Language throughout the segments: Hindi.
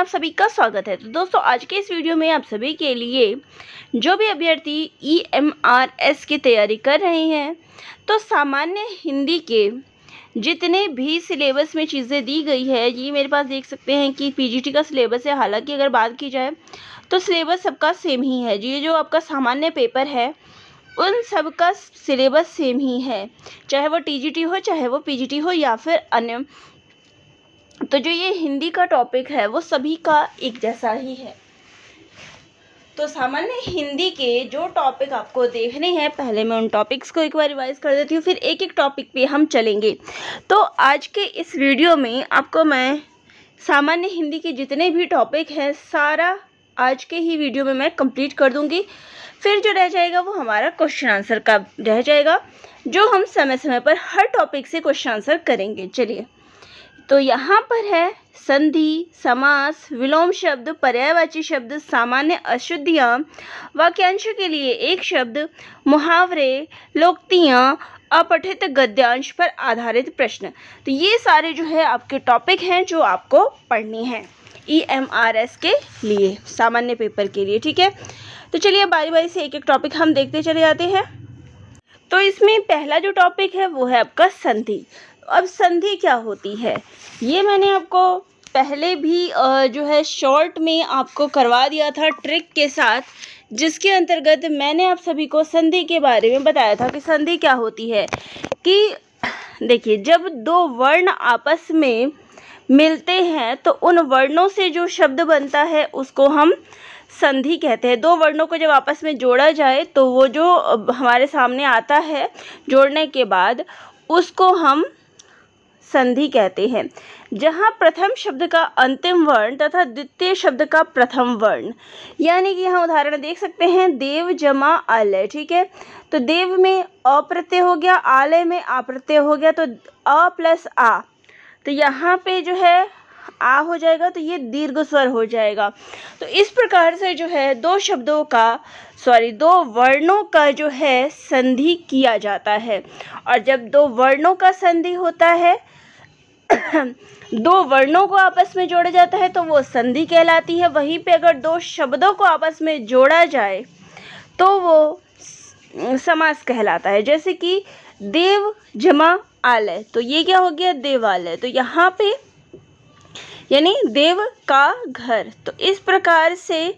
आप सभी का स्वागत है तो दोस्तों आज के इस वीडियो में आप सभी के लिए जो भी अभ्यर्थी ई एम आर एस की तैयारी कर रहे हैं तो सामान्य हिंदी के जितने भी सिलेबस में चीज़ें दी गई है ये मेरे पास देख सकते हैं कि पीजीटी का सिलेबस है हालांकि अगर बात की जाए तो सिलेबस सबका सेम ही है ये जो आपका सामान्य पेपर है उन सब का सिलेबस सेम ही है चाहे वो टीजीटी हो चाहे वो पीजीटी हो या फिर अन्य तो जो ये हिंदी का टॉपिक है वो सभी का एक जैसा ही है तो सामान्य हिंदी के जो टॉपिक आपको देखने हैं पहले मैं उन टॉपिक्स को एक बार रिवाइज कर देती हूँ फिर एक एक टॉपिक पे हम चलेंगे तो आज के इस वीडियो में आपको मैं सामान्य हिंदी के जितने भी टॉपिक हैं सारा आज के ही वीडियो में मैं कंप्लीट कर दूँगी फिर जो रह जाएगा वो हमारा क्वेश्चन आंसर का रह जाएगा जो हम समय समय पर हर टॉपिक से क्वेश्चन आंसर करेंगे चलिए तो यहाँ पर है संधि समास विलोम शब्द पर्यायवाची शब्द सामान्य अशुद्धियाँ वाक्यांश के लिए एक शब्द मुहावरे लोकतियाँ अपठित गद्यांश पर आधारित प्रश्न तो ये सारे जो है आपके टॉपिक हैं जो आपको पढ़ने हैं ई एम आर एस के लिए सामान्य पेपर के लिए ठीक है तो चलिए बारी बारी से एक एक टॉपिक हम देखते चले जाते हैं तो इसमें पहला जो टॉपिक है वो है आपका संधि अब संधि क्या होती है ये मैंने आपको पहले भी जो है शॉर्ट में आपको करवा दिया था ट्रिक के साथ जिसके अंतर्गत मैंने आप सभी को संधि के बारे में बताया था कि संधि क्या होती है कि देखिए जब दो वर्ण आपस में मिलते हैं तो उन वर्णों से जो शब्द बनता है उसको हम संधि कहते हैं दो वर्णों को जब आपस में जोड़ा जाए तो वो जो हमारे सामने आता है जोड़ने के बाद उसको हम संधि कहते हैं जहाँ प्रथम शब्द का अंतिम वर्ण तथा द्वितीय शब्द का प्रथम वर्ण यानी कि यहाँ उदाहरण देख सकते हैं देव जमा आलय ठीक है तो देव में अप्रत्यय हो गया आलय में अप्रत्यय हो गया तो अ प्लस आ तो यहाँ पे जो है आ हो जाएगा तो ये दीर्घ स्वर हो जाएगा तो इस प्रकार से जो है दो शब्दों का सॉरी दो वर्णों का जो है संधि किया जाता है और जब दो वर्णों का संधि होता है दो वर्णों को आपस में जोड़ा जाता है तो वो संधि कहलाती है वहीं पे अगर दो शब्दों को आपस में जोड़ा जाए तो वो समास कहलाता है जैसे कि देव जमा आलय तो ये क्या हो गया देवालय तो यहाँ पे यानी देव का घर तो इस प्रकार से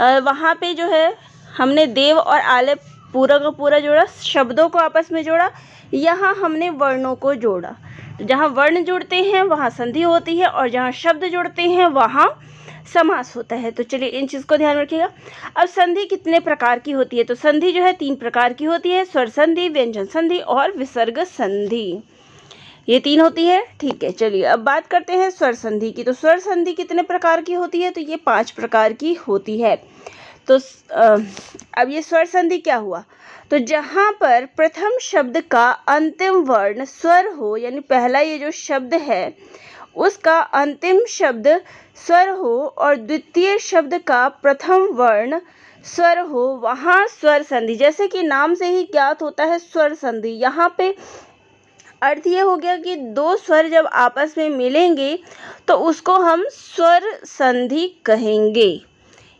वहाँ पे जो है हमने देव और आलय पूरा का पूरा जोड़ा शब्दों को आपस में जोड़ा यहाँ हमने वर्णों को जोड़ा जहाँ वर्ण जुड़ते हैं वहाँ संधि होती है और जहाँ शब्द जुड़ते हैं वहाँ समास होता है तो चलिए इन चीज़ को ध्यान रखिएगा अब संधि कितने प्रकार की होती है तो संधि जो है तीन प्रकार की होती है स्वर संधि व्यंजन संधि और विसर्ग संधि ये तीन होती है ठीक है चलिए अब बात करते हैं स्वर संधि की तो स्वर संधि कितने प्रकार की होती है तो ये पांच प्रकार की होती है तो अब ये स्वर संधि क्या हुआ तो जहाँ पर प्रथम शब्द का अंतिम वर्ण स्वर हो यानी पहला ये जो शब्द है उसका अंतिम शब्द स्वर हो और द्वितीय शब्द का प्रथम वर्ण स्वर हो वहाँ स्वर संधि जैसे कि नाम से ही ज्ञात होता है स्वर संधि यहाँ पे अर्थ ये हो गया कि दो स्वर जब आपस में मिलेंगे तो उसको हम स्वर संधि कहेंगे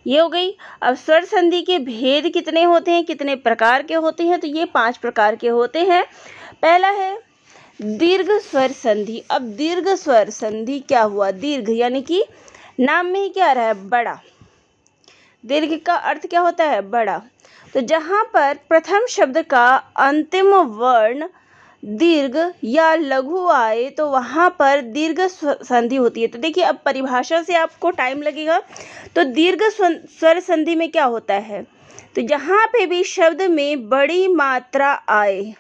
ये हो गई अब स्वर संधि के भेद कितने होते हैं कितने प्रकार के होते हैं तो ये पांच प्रकार के होते हैं पहला है दीर्घ स्वर संधि अब दीर्घ स्वर संधि क्या हुआ दीर्घ यानी कि नाम में ही क्या रहा है बड़ा दीर्घ का अर्थ क्या होता है बड़ा तो जहाँ पर प्रथम शब्द का अंतिम वर्ण दीर्घ या लघु आए तो वहाँ पर दीर्घ संधि होती है तो देखिए अब परिभाषा से आपको टाइम लगेगा तो दीर्घ स्वर संधि में क्या होता है तो जहाँ पे भी शब्द में बड़ी मात्रा आए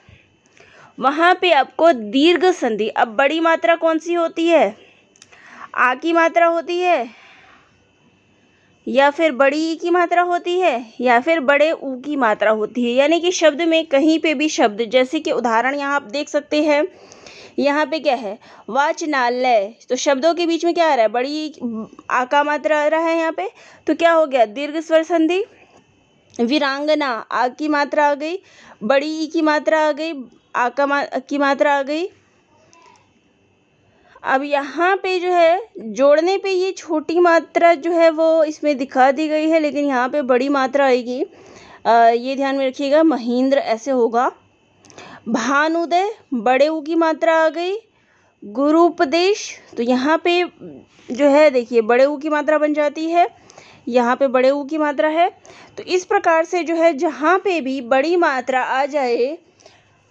वहाँ पे आपको दीर्घ संधि अब बड़ी मात्रा कौन सी होती है आ की मात्रा होती है या फिर बड़ी ई की मात्रा होती है या फिर बड़े ऊ की मात्रा होती है यानी कि शब्द में कहीं पे भी शब्द जैसे कि उदाहरण यहाँ आप देख सकते हैं यहाँ पे क्या है वाचनालय तो शब्दों के बीच में क्या आ रहा है बड़ी आका मात्रा आ रहा है यहाँ पे तो क्या हो गया दीर्घ स्वर संधि वीरांगना आ की मात्रा आ गई बड़ी ई की मात्रा आ गई आका मा, की मात्रा आ गई अब यहाँ पे जो है जोड़ने पे ये छोटी मात्रा जो है वो इसमें दिखा दी गई है लेकिन यहाँ पे बड़ी मात्रा आएगी आ, ये ध्यान में रखिएगा महेंद्र ऐसे होगा भानुदय बड़े ऊ की मात्रा आ गई गुरुपदेश तो यहाँ पे जो है देखिए बड़े ऊ की मात्रा बन जाती है यहाँ पे बड़े ऊ की मात्रा है तो इस प्रकार से जो है जहाँ पे भी बड़ी मात्रा आ जाए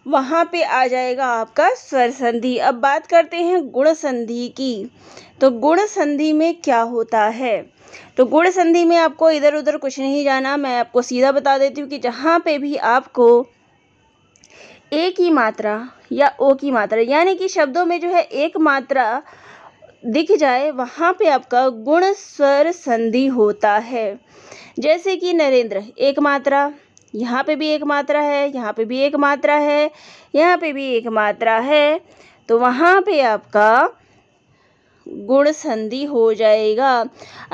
वहाँ पे आ जाएगा आपका स्वर संधि अब बात करते हैं गुण संधि की तो गुण संधि में क्या होता है तो गुण संधि में आपको इधर उधर कुछ नहीं जाना मैं आपको सीधा बता देती हूँ कि जहाँ पे भी आपको ए की मात्रा या ओ की मात्रा यानी कि शब्दों में जो है एक मात्रा दिख जाए वहाँ पे आपका गुण स्वर संधि होता है जैसे कि नरेंद्र एक मात्रा यहाँ पे भी एक मात्रा है यहाँ पे भी एक मात्रा है यहाँ पे भी एक मात्रा है तो वहाँ पे आपका गुण संधि हो जाएगा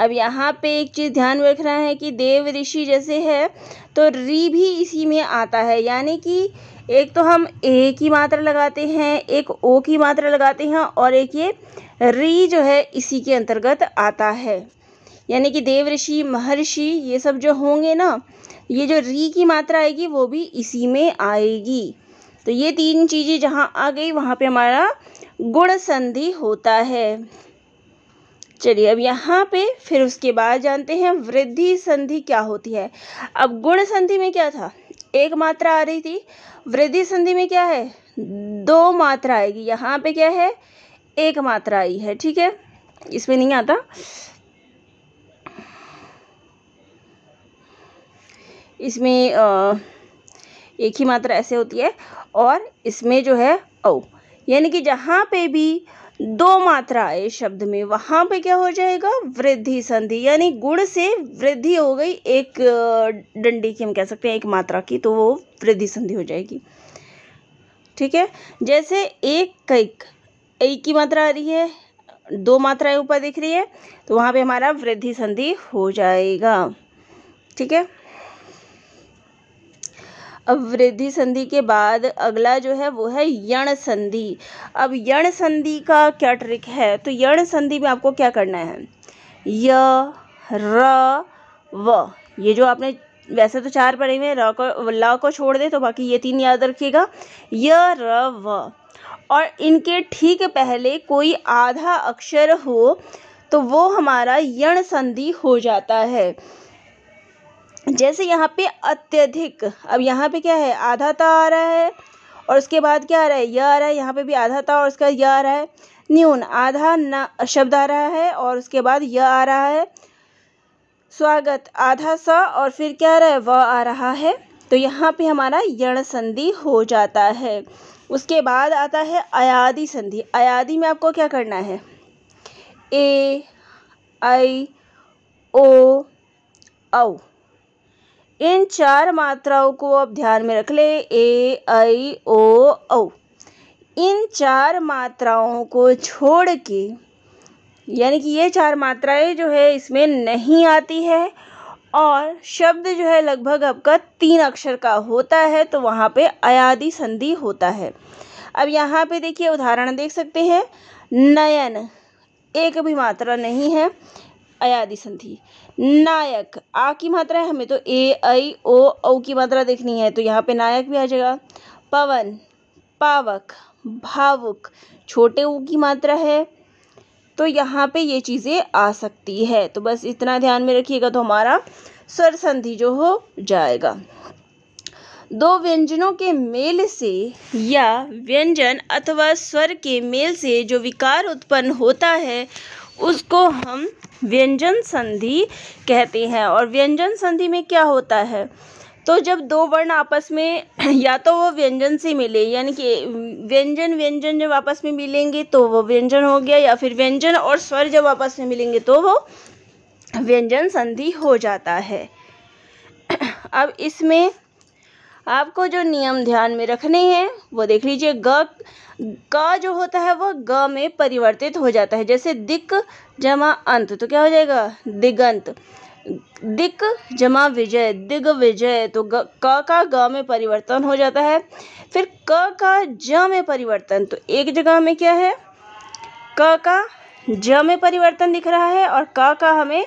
अब यहाँ पे एक चीज़ ध्यान रखना है कि देव ऋषि जैसे है तो री भी इसी में आता है यानी कि एक तो हम ए की मात्रा लगाते हैं एक ओ की मात्रा लगाते हैं और एक ये री जो है इसी के अंतर्गत आता है यानी कि देव ऋषि महर्षि ये सब जो होंगे ना ये जो री की मात्रा आएगी वो भी इसी में आएगी तो ये तीन चीज़ें जहाँ आ गई वहाँ पे हमारा गुण संधि होता है चलिए अब यहाँ पे फिर उसके बाद जानते हैं वृद्धि संधि क्या होती है अब गुण संधि में क्या था एक मात्रा आ रही थी वृद्धि संधि में क्या है दो मात्रा आएगी यहाँ पे क्या है एक मात्रा आई है ठीक है इसमें नहीं आता इसमें आ, एक ही मात्रा ऐसे होती है और इसमें जो है औ यानी कि जहाँ पे भी दो मात्रा आए शब्द में वहाँ पे क्या हो जाएगा वृद्धि संधि यानी गुण से वृद्धि हो गई एक डंडी की हम कह सकते हैं एक मात्रा की तो वो वृद्धि संधि हो जाएगी ठीक है जैसे एक कैक एक की मात्रा आ रही है दो मात्राएं ऊपर दिख रही है तो वहाँ पे हमारा वृद्धि संधि हो जाएगा ठीक है अब वृद्धि संधि के बाद अगला जो है वो है यण संधि अब यण संधि का क्या ट्रिक है तो यण संधि में आपको क्या करना है य र व ये जो आपने वैसे तो चार पढ़े हुए रा को ल को छोड़ दे तो बाकी ये तीन याद रखिएगा य र व और इनके ठीक पहले कोई आधा अक्षर हो तो वो हमारा यण संधि हो जाता है जैसे यहाँ पे अत्यधिक अब यहाँ पे क्या है आधा ता आ रहा है और उसके बाद क्या आ रहा है यह आ रहा है यहाँ पे भी आधा ता और उसका यह आ रहा है न्यून आधा न शब्द आ रहा है और उसके बाद यह आ रहा है स्वागत आधा सा और फिर क्या आ रहा है वह आ रहा है तो यहाँ पे हमारा यण संधि हो जाता है उसके बाद आता है अयादी संधि अयादी में आपको क्या करना है ए आई ओ औ इन चार मात्राओं को आप ध्यान में रख ले ए आई ओ औ इन चार मात्राओं को छोड़ के यानी कि ये चार मात्राएं जो है इसमें नहीं आती है और शब्द जो है लगभग आपका तीन अक्षर का होता है तो वहाँ पे अयादि संधि होता है अब यहाँ पे देखिए उदाहरण देख सकते हैं नयन एक भी मात्रा नहीं है अयादि संधि नायक आ की मात्रा है हमें तो ए आई ओ औ की मात्रा देखनी है तो यहाँ पे नायक भी आ जाएगा पवन पावक भावुक छोटे ऊ की मात्रा है तो यहाँ पे ये चीज़ें आ सकती है तो बस इतना ध्यान में रखिएगा तो हमारा स्वर संधि जो हो जाएगा दो व्यंजनों के मेल से या व्यंजन अथवा स्वर के मेल से जो विकार उत्पन्न होता है उसको हम व्यंजन संधि कहते हैं और व्यंजन संधि में क्या होता है तो जब दो वर्ण आपस में या तो वो व्यंजन से मिले यानी कि व्यंजन व्यंजन जब आपस में मिलेंगे तो वो व्यंजन हो गया या फिर व्यंजन और स्वर जब आपस में मिलेंगे तो वो व्यंजन संधि हो जाता है अब इसमें आपको जो नियम ध्यान में रखने हैं वो देख लीजिए ग का जो होता है वो ग में परिवर्तित हो जाता है जैसे दिक जमा अंत तो क्या हो जाएगा दिगंत दिक जमा विजय दिग विजय तो ग का का ग में परिवर्तन हो जाता है फिर क का ज में परिवर्तन तो एक जगह में क्या है क का ज में परिवर्तन दिख रहा है और क का हमें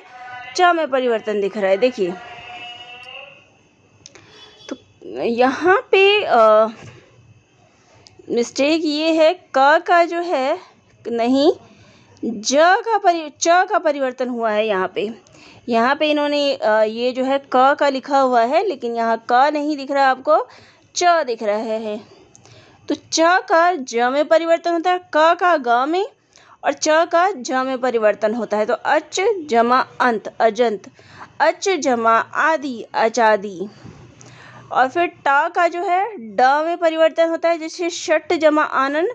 च में परिवर्तन दिख रहा है देखिए यहाँ पे मिस्टेक ये है क का जो है नहीं ज का परि च का परिवर्तन हुआ है यहाँ पे यहाँ पे इन्होंने ये जो है क का लिखा हुआ है लेकिन यहाँ क नहीं दिख रहा आपको च दिख रहा है तो च का ज में परिवर्तन होता है क का ग में और च का ज में परिवर्तन होता है तो अच जमा अंत अजंत अच जमा आदि अचादि और फिर टा का जो है ड में परिवर्तन होता है जैसे शट जमा आनन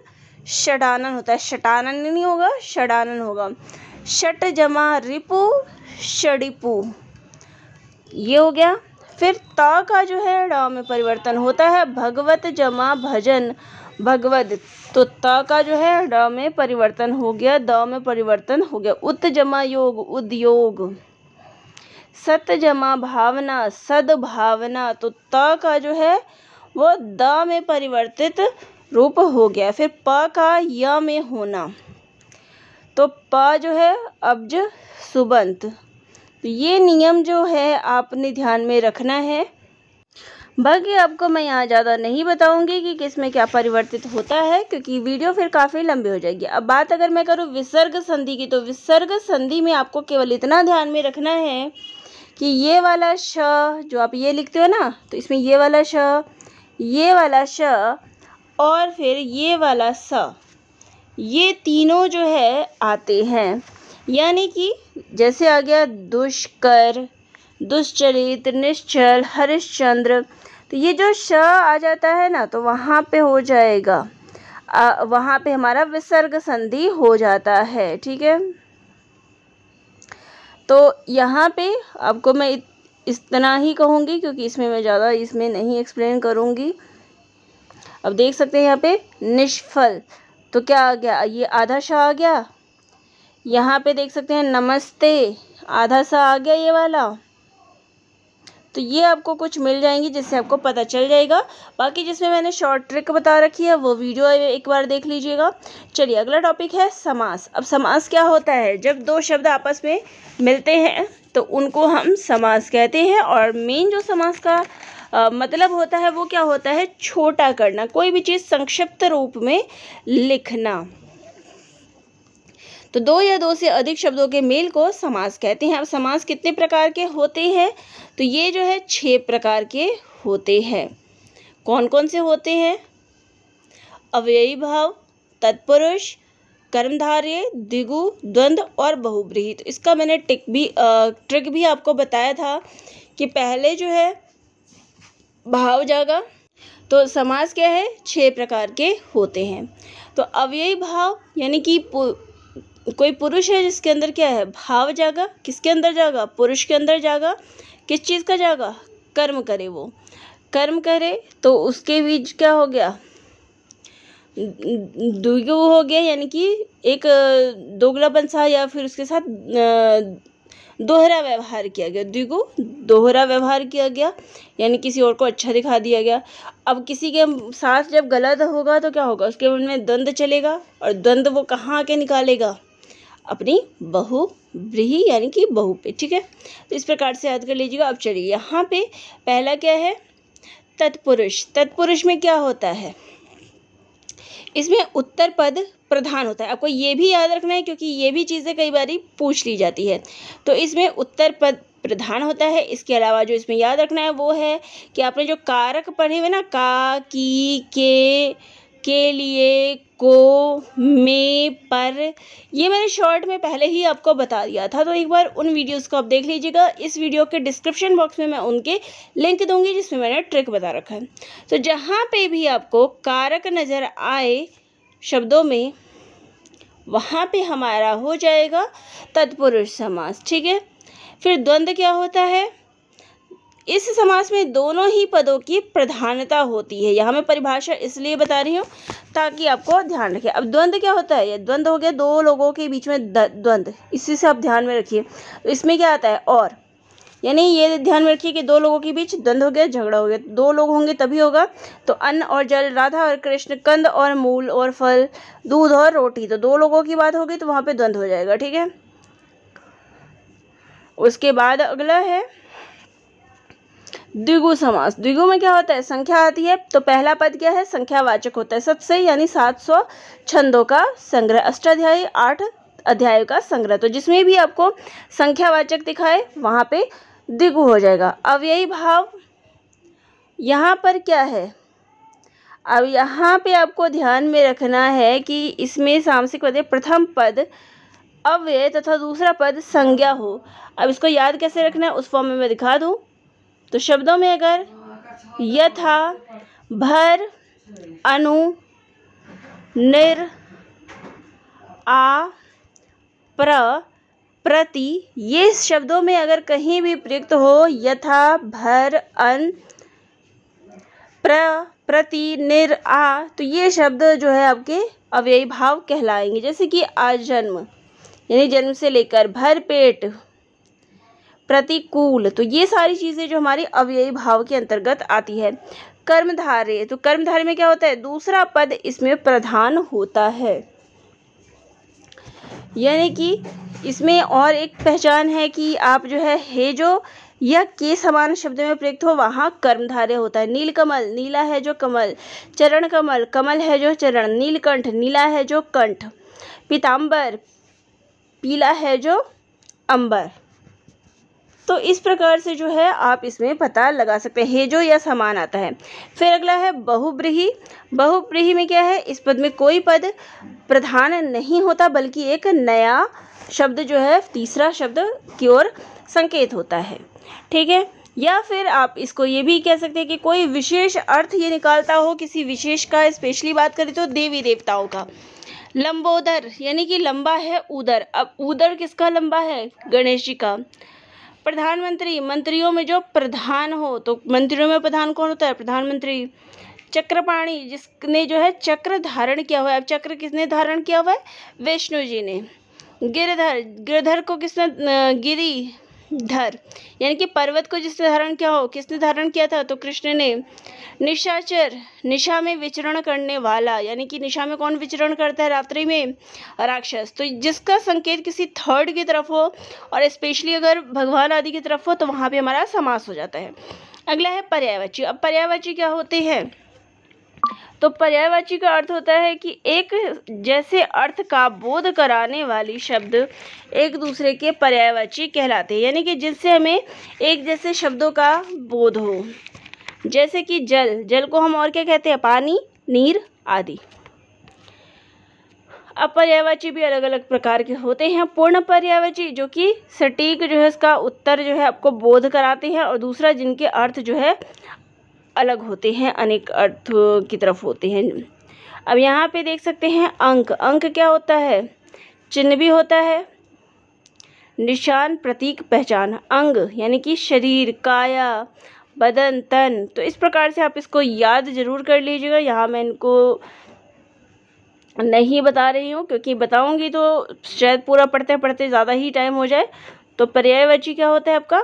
षडानन होता है शटानन नहीं होगा षडानन होगा शट जमा रिपु षडिपु ये हो गया फिर ता का जो है ड में परिवर्तन होता है भगवत जमा भजन भगवत तो त का जो है ड में परिवर्तन हो गया द में परिवर्तन हो गया उत जमा योग उद्योग सत जमा भावना सद्भावना तो त का जो है वो द में परिवर्तित रूप हो गया फिर प का य में होना तो प जो है अब्ज सुबंत तो ये नियम जो है आपने ध्यान में रखना है बाकी आपको मैं यहाँ ज़्यादा नहीं बताऊंगी कि किस में क्या परिवर्तित होता है क्योंकि वीडियो फिर काफ़ी लंबी हो जाएगी अब बात अगर मैं करूँ विसर्ग संधि की तो विसर्ग संधि में आपको केवल इतना ध्यान में रखना है कि ये वाला श जो आप ये लिखते हो ना तो इसमें ये वाला श ये वाला श और फिर ये वाला स ये तीनों जो है आते हैं यानी कि जैसे आ गया दुष्कर दुष्चरित्र निश्चल हरिश्चंद्र तो ये जो श आ जाता है ना तो वहाँ पे हो जाएगा आ, वहाँ पे हमारा विसर्ग संधि हो जाता है ठीक है तो यहाँ पे आपको मैं इतना ही कहूँगी क्योंकि इसमें मैं ज़्यादा इसमें नहीं एक्सप्लेन करूँगी अब देख सकते हैं यहाँ पे निष्फल तो क्या आ गया ये आधा शाह आ गया यहाँ पे देख सकते हैं नमस्ते आधा सा आ गया ये वाला तो ये आपको कुछ मिल जाएंगी जिससे आपको पता चल जाएगा बाकी जिसमें मैंने शॉर्ट ट्रिक बता रखी है वो वीडियो एक बार देख लीजिएगा चलिए अगला टॉपिक है समास अब समास क्या होता है जब दो शब्द आपस में मिलते हैं तो उनको हम समास कहते हैं और मेन जो समास का आ, मतलब होता है वो क्या होता है छोटा करना कोई भी चीज़ संक्षिप्त रूप में लिखना तो दो या दो से अधिक शब्दों के मेल को समास कहते हैं अब समास कितने प्रकार के होते हैं तो ये जो है छः प्रकार के होते हैं कौन कौन से होते हैं अव्ययी भाव तत्पुरुष कर्मधार्य दिगु द्वंद्व और बहुब्रीत तो इसका मैंने टिक भी आ, ट्रिक भी आपको बताया था कि पहले जो है भाव जागा तो समाज क्या है छह प्रकार के होते हैं तो अव्ययी भाव यानी कि कोई पुरुष है जिसके अंदर क्या है भाव जागा किसके अंदर जागा पुरुष के अंदर जागा किस चीज़ का जागा कर्म करे वो कर्म करे तो उसके बीच क्या हो गया दुर्गो हो गया यानी कि एक दोगला सा या फिर उसके साथ दोहरा व्यवहार किया गया द्विगु दोहरा व्यवहार किया गया यानी किसी और को अच्छा दिखा दिया गया अब किसी के साथ जब गलत होगा तो क्या होगा उसके मन में द्वंद्व चलेगा और द्वंद्व वो कहाँ के निकालेगा अपनी बहु ब्रीही यानी कि बहु पे ठीक है तो इस प्रकार से याद कर लीजिएगा अब चलिए यहाँ पे पहला क्या है तत्पुरुष तत्पुरुष में क्या होता है इसमें उत्तर पद प्रधान होता है आपको ये भी याद रखना है क्योंकि ये भी चीज़ें कई बार पूछ ली जाती है तो इसमें उत्तर पद प्रधान होता है इसके अलावा जो इसमें याद रखना है वो है कि आपने जो कारक पढ़े हुए ना का की के के लिए को मे पर ये मैंने शॉर्ट में पहले ही आपको बता दिया था तो एक बार उन वीडियोस को आप देख लीजिएगा इस वीडियो के डिस्क्रिप्शन बॉक्स में मैं उनके लिंक दूंगी जिसमें मैंने ट्रिक बता रखा है तो जहाँ पे भी आपको कारक नज़र आए शब्दों में वहाँ पे हमारा हो जाएगा तत्पुरुष समास ठीक है फिर द्वंद्व क्या होता है इस समास में दोनों ही पदों की प्रधानता होती है यहाँ मैं परिभाषा इसलिए बता रही हूँ ताकि आपको ध्यान रखे अब द्वंद्व क्या होता है ये द्वंद्व हो गया दो लोगों के बीच में द्वंद्व इसी से आप ध्यान में रखिए इसमें क्या आता है और यानी ये ध्यान में रखिए कि दो लोगों के बीच द्वंद्व हो गया झगड़ा हो गया दो लोग होंगे तभी होगा तो अन्न और जल राधा और कृष्ण कंद और मूल और फल दूध और रोटी तो दो लोगों की बात होगी तो वहाँ पे द्वंद्व हो जाएगा ठीक है उसके बाद अगला है द्विगु समास द्विगु में क्या होता है संख्या आती है तो पहला पद क्या है संख्यावाचक होता है सबसे यानी सात सौ छंदों का संग्रह अष्टाध्यायी आठ अध्याय का संग्रह तो जिसमें भी आपको संख्यावाचक दिखाए वहाँ पे द्विगु हो जाएगा अव्ययी भाव यहाँ पर क्या है अब यहाँ पे आपको ध्यान में रखना है कि इसमें सामसिक पद प्रथम पद अव्यय तथा दूसरा पद संज्ञा हो अब इसको याद कैसे रखना है उस फॉर्म में मैं दिखा दूँ तो शब्दों में अगर यथा भर अनु निर आ प्र प्रति ये शब्दों में अगर कहीं भी प्रयुक्त हो यथा भर अन प्र प्रति निर आ तो ये शब्द जो है आपके अव्ययी भाव कहलाएंगे जैसे कि आजन्म यानी जन्म से लेकर भर पेट प्रतिकूल तो ये सारी चीज़ें जो हमारी अव्ययी भाव के अंतर्गत आती है कर्मधारे तो कर्मधारे में क्या होता है दूसरा पद इसमें प्रधान होता है यानी कि इसमें और एक पहचान है कि आप जो है हे जो या के समान शब्द में प्रयुक्त हो वहाँ कर्मधारय होता है नीलकमल नीला है जो कमल चरण कमल कमल है जो चरण नीलकंठ नीला है जो कंठ पीताम्बर पीला है जो अंबर तो इस प्रकार से जो है आप इसमें पता लगा सकते हैं हेजो या समान आता है फिर अगला है बहुब्रीही बहुब्रीही में क्या है इस पद में कोई पद प्रधान नहीं होता बल्कि एक नया शब्द जो है तीसरा शब्द की ओर संकेत होता है ठीक है या फिर आप इसको ये भी कह सकते हैं कि कोई विशेष अर्थ ये निकालता हो किसी विशेष का स्पेशली बात करें तो देवी देवताओं का लंबोदर यानी कि लंबा है उदर अब उदर किसका लंबा है गणेश जी का प्रधानमंत्री मंत्रियों में जो प्रधान हो तो मंत्रियों में प्रधान कौन होता है प्रधानमंत्री चक्रपाणी जिसने जो है चक्र धारण किया हुआ है अब चक्र किसने धारण किया हुआ है वैष्णु जी ने गिरधर गिरधर को किसने गिरी धर यानी कि पर्वत को जिसने धारण किया हो किसने धारण किया था तो कृष्ण ने निशाचर निशा में विचरण करने वाला यानी कि निशा में कौन विचरण करता है रात्रि में राक्षस तो जिसका संकेत किसी थर्ड की तरफ हो और स्पेशली अगर भगवान आदि की तरफ हो तो वहाँ पे हमारा समास हो जाता है अगला है पर्यायवाची अब पर्यायवाची क्या होते हैं तो पर्यायवाची का अर्थ होता है कि एक जैसे अर्थ का बोध कराने वाली शब्द एक दूसरे के पर्यायवाची कहलाते हैं यानी कि जिससे हमें एक जैसे शब्दों का बोध हो जैसे कि जल जल को हम और क्या कहते हैं पानी नीर आदि अपर्यायवाची भी अलग अलग प्रकार के होते हैं पूर्ण पर्यायवाची जो कि सटीक जो है इसका उत्तर जो है आपको बोध कराते हैं और दूसरा जिनके अर्थ जो है अलग होते हैं अनेक अर्थ की तरफ होते हैं अब यहाँ पे देख सकते हैं अंक अंक क्या होता है चिन्ह भी होता है निशान प्रतीक पहचान अंग यानी कि शरीर काया बदन तन तो इस प्रकार से आप इसको याद जरूर कर लीजिएगा यहाँ मैं इनको नहीं बता रही हूँ क्योंकि बताऊँगी तो शायद पूरा पढ़ते पढ़ते ज़्यादा ही टाइम हो जाए तो पर्यायवाची क्या होता है आपका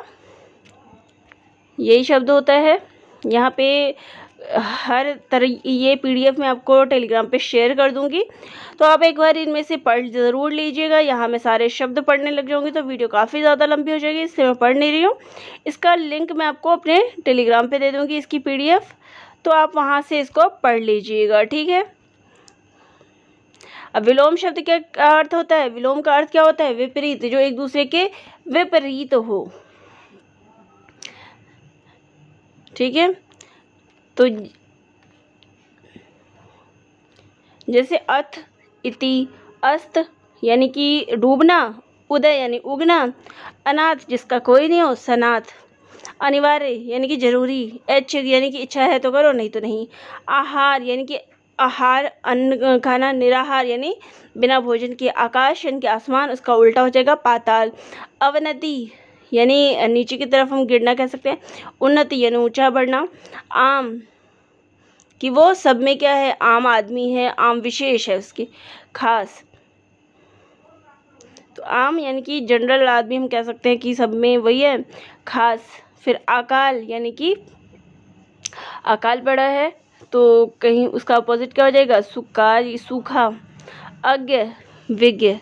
यही शब्द होता है यहाँ पे हर तरह ये पीडीएफ मैं आपको टेलीग्राम पे शेयर कर दूंगी तो आप एक बार इनमें से पढ़ ज़रूर लीजिएगा यहाँ मैं सारे शब्द पढ़ने लग जाऊँगी तो वीडियो काफ़ी ज़्यादा लंबी हो जाएगी इससे मैं पढ़ नहीं रही हूँ इसका लिंक मैं आपको अपने टेलीग्राम पे दे दूँगी इसकी पीडीएफ तो आप वहाँ से इसको पढ़ लीजिएगा ठीक है अब विलोम शब्द क्या अर्थ होता है विलोम का अर्थ क्या होता है विपरीत जो एक दूसरे के विपरीत हो ठीक है तो जैसे अथ इति अस्त यानी कि डूबना उदय यानी उगना अनाथ जिसका कोई नहीं हो सनाथ अनिवार्य यानी कि ज़रूरी ऐच यानी कि इच्छा है तो करो नहीं तो नहीं आहार यानी कि आहार अन्न खाना निराहार यानी बिना भोजन के आकाश यानी कि आसमान उसका उल्टा हो जाएगा पाताल अवनति यानी नीचे की तरफ हम गिरना कह सकते हैं उन्नति यानी ऊंचा बढ़ना आम कि वो सब में क्या है आम आदमी है आम विशेष है उसकी खास तो आम यानी कि जनरल आदमी हम कह सकते हैं कि सब में वही है खास फिर अकाल यानी कि अकाल पड़ा है तो कहीं उसका अपोजिट क्या हो जाएगा सुकाल सूखा अज्ञ विज्ञ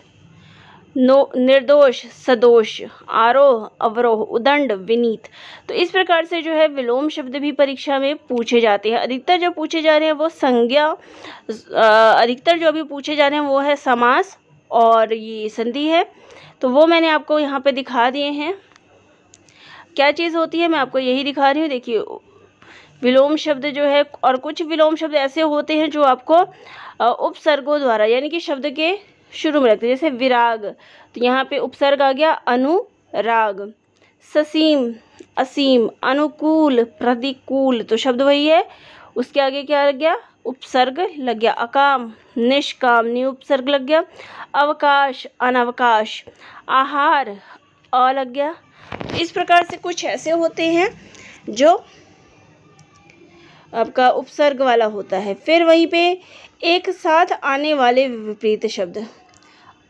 नो निर्दोष सदोष आरोह अवरोह उदंड विनीत तो इस प्रकार से जो है विलोम शब्द भी परीक्षा में पूछे जाते हैं अधिकतर जो पूछे जा रहे हैं वो संज्ञा अधिकतर जो अभी पूछे जा रहे हैं वो है समास और ये संधि है तो वो मैंने आपको यहाँ पे दिखा दिए हैं क्या चीज़ होती है मैं आपको यही दिखा रही हूँ देखिए विलोम शब्द जो है और कुछ विलोम शब्द ऐसे होते हैं जो आपको उपसर्गों द्वारा यानी कि शब्द के शुरू में रखते जैसे विराग तो यहाँ पे उपसर्ग आ गया अनुराग ससीम असीम अनुकूल प्रतिकूल तो शब्द वही है उसके आगे क्या लग गया उपसर्ग लग गया अकाम निष्काम नि उपसर्ग लग गया अवकाश अनवकाश आहार अ लग गया इस प्रकार से कुछ ऐसे होते हैं जो आपका उपसर्ग वाला होता है फिर वहीं पे एक साथ आने वाले विपरीत शब्द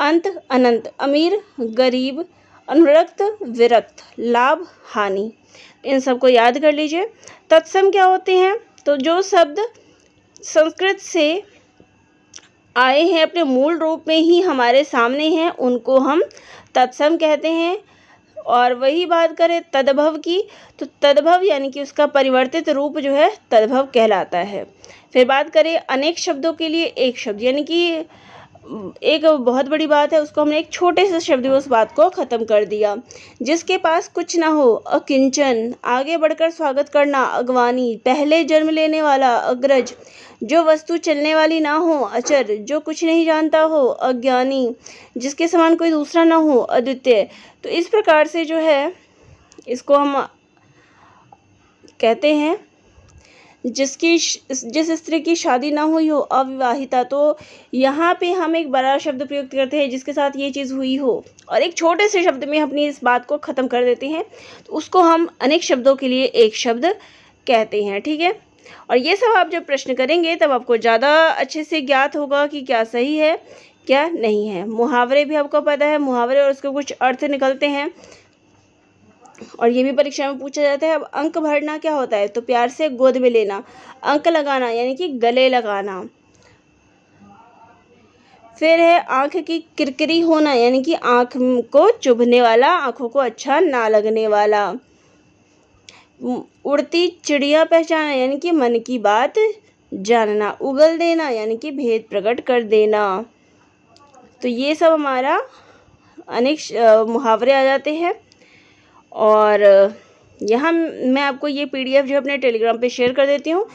अंत अनंत अमीर गरीब अनुरक्त विरक्त लाभ हानि इन सबको याद कर लीजिए तत्सम क्या होते हैं तो जो शब्द संस्कृत से आए हैं अपने मूल रूप में ही हमारे सामने हैं उनको हम तत्सम कहते हैं और वही बात करें तद्भव की तो तद्भव यानी कि उसका परिवर्तित रूप जो है तद्भव कहलाता है फिर बात करें अनेक शब्दों के लिए एक शब्द यानी कि एक बहुत बड़ी बात है उसको हमने एक छोटे से शब्द में उस बात को ख़त्म कर दिया जिसके पास कुछ ना हो अकिंचन आगे बढ़कर स्वागत करना अगवानी पहले जन्म लेने वाला अग्रज जो वस्तु चलने वाली ना हो अचर जो कुछ नहीं जानता हो अज्ञानी जिसके समान कोई दूसरा ना हो अद्वितीय तो इस प्रकार से जो है इसको हम कहते हैं जिसकी जिस स्त्री की शादी ना हुई हो अविवाहिता तो यहाँ पे हम एक बड़ा शब्द प्रयुक्त करते हैं जिसके साथ ये चीज़ हुई हो और एक छोटे से शब्द में अपनी इस बात को ख़त्म कर देते हैं तो उसको हम अनेक शब्दों के लिए एक शब्द कहते हैं ठीक है और ये सब आप जब प्रश्न करेंगे तब आपको ज़्यादा अच्छे से ज्ञात होगा कि क्या सही है क्या नहीं है मुहावरे भी आपको पता है मुहावरे और उसके कुछ अर्थ निकलते हैं और ये भी परीक्षा में पूछा जाता है अब अंक भरना क्या होता है तो प्यार से गोद में लेना अंक लगाना यानी कि गले लगाना फिर है आंख की किरकिरी होना यानी कि आंख को चुभने वाला आंखों को अच्छा ना लगने वाला उड़ती चिड़िया पहचाना यानी कि मन की बात जानना उगल देना यानी कि भेद प्रकट कर देना तो ये सब हमारा अनेक मुहावरे आ जाते हैं और यहाँ मैं आपको ये पीडीएफ जो है अपने टेलीग्राम पे शेयर कर देती हूँ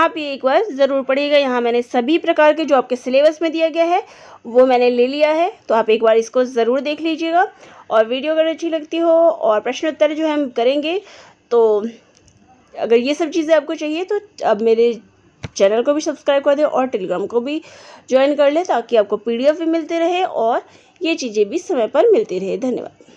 आप ये एक बार ज़रूर पढ़िएगा यहाँ मैंने सभी प्रकार के जो आपके सिलेबस में दिया गया है वो मैंने ले लिया है तो आप एक बार इसको ज़रूर देख लीजिएगा और वीडियो अगर अच्छी लगती हो और प्रश्नोत्तर जो हम करेंगे तो अगर ये सब चीज़ें आपको चाहिए तो अब मेरे चैनल को भी सब्सक्राइब कर दें और टेलीग्राम को भी ज्वाइन कर लें ताकि आपको पी भी मिलते रहे और ये चीज़ें भी समय पर मिलती रहे धन्यवाद